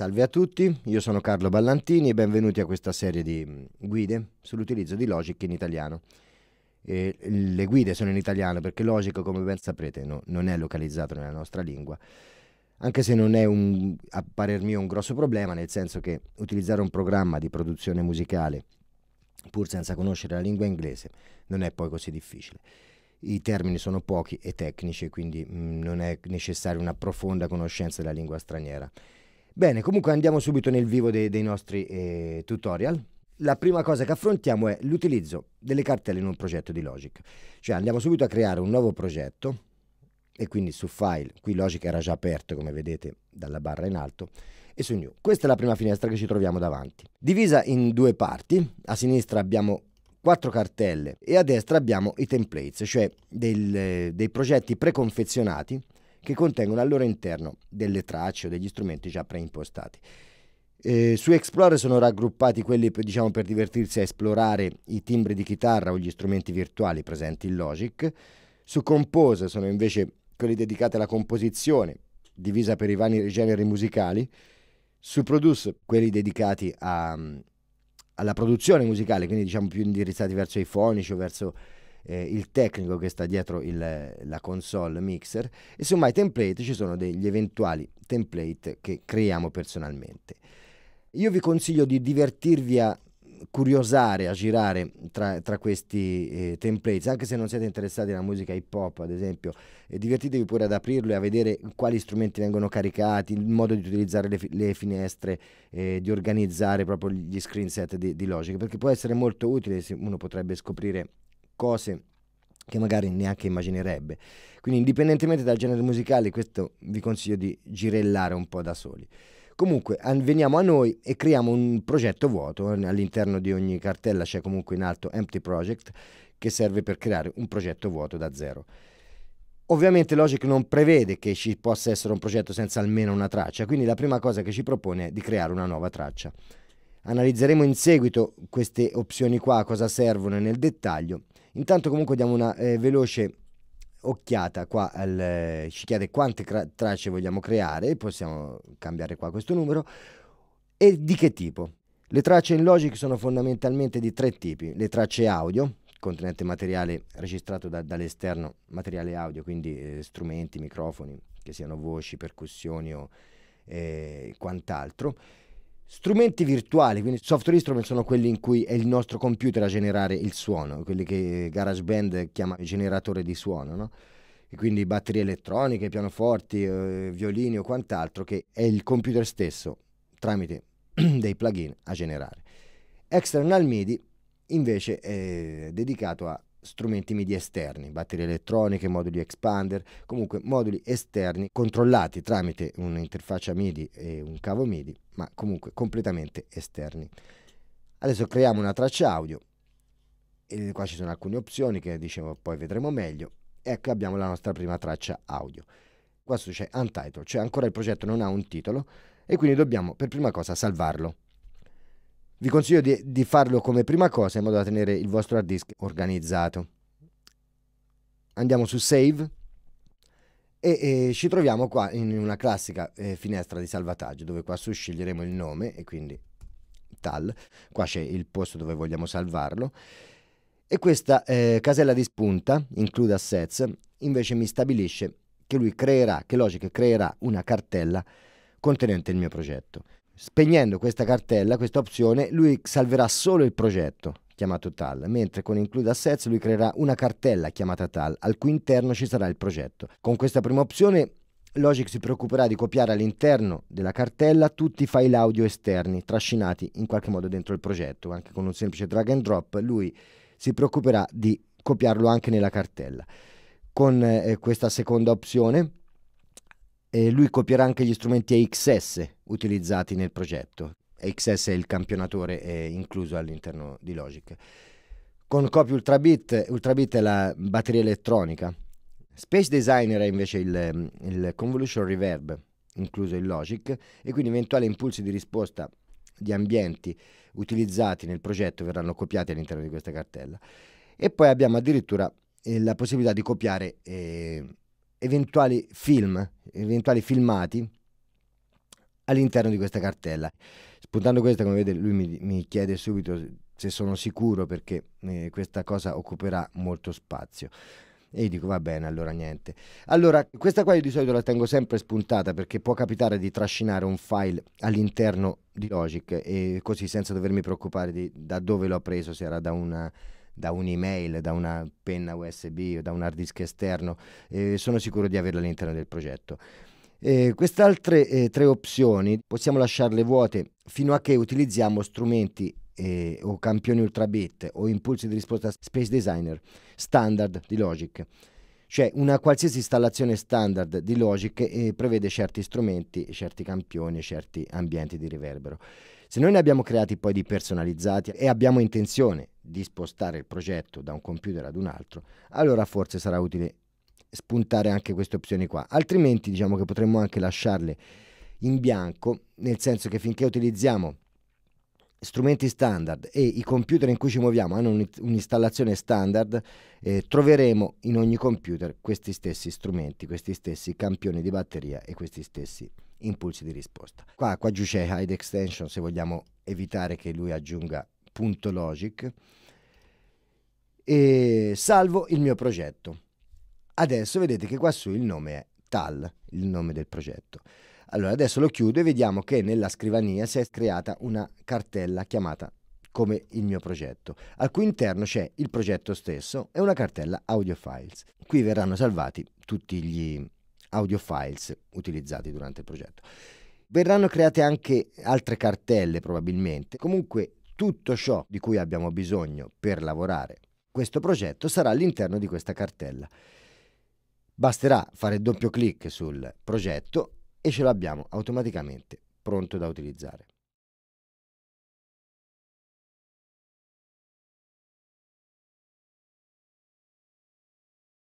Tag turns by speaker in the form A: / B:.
A: Salve a tutti, io sono Carlo Ballantini e benvenuti a questa serie di mm, guide sull'utilizzo di Logic in italiano. E le guide sono in italiano perché Logic, come ben saprete, no, non è localizzato nella nostra lingua, anche se non è un, a parer mio un grosso problema, nel senso che utilizzare un programma di produzione musicale pur senza conoscere la lingua inglese non è poi così difficile i termini sono pochi e tecnici, quindi mh, mm, non è necessaria una profonda conoscenza della lingua straniera. Bene, comunque andiamo subito nel vivo dei, dei nostri eh, tutorial. La prima cosa che affrontiamo è l'utilizzo delle cartelle in un progetto di Logic. Cioè andiamo subito a creare un nuovo progetto e quindi su File, qui Logic era già aperto come vedete dalla barra in alto, e su New. Questa è la prima finestra che ci troviamo davanti. Divisa in due parti, a sinistra abbiamo quattro cartelle e a destra abbiamo i templates, cioè del, dei progetti preconfezionati che contengono al loro interno delle tracce o degli strumenti già preimpostati. Eh, su Explore sono raggruppati quelli per, diciamo, per divertirsi a esplorare i timbri di chitarra o gli strumenti virtuali presenti in Logic. Su Compose sono invece quelli dedicati alla composizione, divisa per i vari generi musicali. Su Produce quelli dedicati a, alla produzione musicale, quindi diciamo più indirizzati verso i fonici o verso eh, il tecnico che sta dietro il, la console mixer e su My Template ci sono degli eventuali template che creiamo personalmente. Io vi consiglio di divertirvi a curiosare, a girare tra, tra questi eh, templates, anche se non siete interessati alla musica hip hop, ad esempio, eh, divertitevi pure ad aprirlo e a vedere quali strumenti vengono caricati, il modo di utilizzare le, le finestre, eh, di organizzare proprio gli screenset di, di Logic, perché può essere molto utile, uno potrebbe scoprire cose che magari neanche immaginerebbe. Quindi indipendentemente dal genere musicale, questo vi consiglio di girellare un po' da soli. Comunque veniamo a noi e creiamo un progetto vuoto, eh, all'interno di ogni cartella c'è comunque in alto Empty Project che serve per creare un progetto vuoto da zero. Ovviamente Logic non prevede che ci possa essere un progetto senza almeno una traccia, quindi la prima cosa che ci propone è di creare una nuova traccia. Analizzeremo in seguito queste opzioni qua, cosa servono nel dettaglio Intanto comunque diamo una eh, veloce occhiata qua al, eh, ci chiede quante cra- tracce vogliamo creare, possiamo cambiare qua questo numero e di che tipo. Le tracce in Logic sono fondamentalmente di tre tipi, le tracce audio, contenente materiale registrato da, dall'esterno, materiale audio, quindi eh, strumenti, microfoni, che siano voci, percussioni o eh, quant'altro, Strumenti virtuali, quindi software instrument sono quelli in cui è il nostro computer a generare il suono, quelli che GarageBand chiama generatore di suono, no? E quindi batterie elettroniche, pianoforti, eh, violini o quant'altro che è il computer stesso tramite dei plugin a generare. External MIDI invece è dedicato a strumenti MIDI esterni, batterie elettroniche, moduli expander, comunque moduli esterni controllati tramite un'interfaccia MIDI e un cavo MIDI, ma comunque completamente esterni. Adesso creiamo una traccia audio, e qua ci sono alcune opzioni che dicevo poi vedremo meglio, ecco abbiamo la nostra prima traccia audio. Qua c'è Untitled, cioè ancora il progetto non ha un titolo e quindi dobbiamo per prima cosa salvarlo. Vi consiglio di, di farlo come prima cosa in modo da tenere il vostro hard disk organizzato. Andiamo su Save e, e, ci troviamo qua in una classica eh, finestra di salvataggio dove qua su sceglieremo il nome e quindi tal, qua c'è il posto dove vogliamo salvarlo e questa eh, casella di spunta, include assets, invece mi stabilisce che lui creerà, che Logic creerà una cartella contenente il mio progetto. Spegnendo questa cartella, questa opzione, lui salverà solo il progetto chiamato TAL, mentre con Include Assets lui creerà una cartella chiamata TAL, al cui interno ci sarà il progetto. Con questa prima opzione Logic si preoccuperà di copiare all'interno della cartella tutti i file audio esterni trascinati in qualche modo dentro il progetto, anche con un semplice drag and drop, lui si preoccuperà di copiarlo anche nella cartella. Con eh, questa seconda opzione e lui copierà anche gli strumenti AXS utilizzati nel progetto. AXS è il campionatore è incluso all'interno di Logic. Con copie Ultrabit, Ultrabit è la batteria elettronica. Space Designer è invece il, il Convolution Reverb incluso in Logic e quindi eventuali impulsi di risposta di ambienti utilizzati nel progetto verranno copiati all'interno di questa cartella. E poi abbiamo addirittura eh, la possibilità di copiare eh, eventuali film, eventuali filmati all'interno di questa cartella. Spuntando questa, come vedete, lui mi, mi chiede subito se sono sicuro perché eh, questa cosa occuperà molto spazio. E io dico va bene, allora niente. Allora, questa qua io di solito la tengo sempre spuntata perché può capitare di trascinare un file all'interno di Logic e così senza dovermi preoccupare di da dove l'ho preso, se era da una da un'email, da una penna USB o da un hard disk esterno, eh, sono sicuro di averla all'interno del progetto. Eh, queste altre eh, tre opzioni possiamo lasciarle vuote fino a che utilizziamo strumenti eh, o campioni ultrabit o impulsi di risposta Space Designer standard di Logic. Cioè una qualsiasi installazione standard di Logic eh, prevede certi strumenti, certi campioni, certi ambienti di riverbero. Se noi ne abbiamo creati poi di personalizzati e abbiamo intenzione di spostare il progetto da un computer ad un altro, allora forse sarà utile spuntare anche queste opzioni qua. Altrimenti diciamo che potremmo anche lasciarle in bianco, nel senso che finché utilizziamo strumenti standard e i computer in cui ci muoviamo hanno un'installazione standard, eh, troveremo in ogni computer questi stessi strumenti, questi stessi campioni di batteria e questi stessi impulsi di risposta. Qua, qua giù c'è hide extension se vogliamo evitare che lui aggiunga Logic e salvo il mio progetto. Adesso vedete che qua su il nome è Tal, il nome del progetto. Allora adesso lo chiudo e vediamo che nella scrivania si è creata una cartella chiamata come il mio progetto, al cui interno c'è il progetto stesso e una cartella audio files. Qui verranno salvati tutti gli audio files utilizzati durante il progetto. Verranno create anche altre cartelle probabilmente. Comunque tutto ciò di cui abbiamo bisogno per lavorare questo progetto sarà all'interno di questa cartella. Basterà fare doppio clic sul progetto e ce l'abbiamo automaticamente pronto da utilizzare.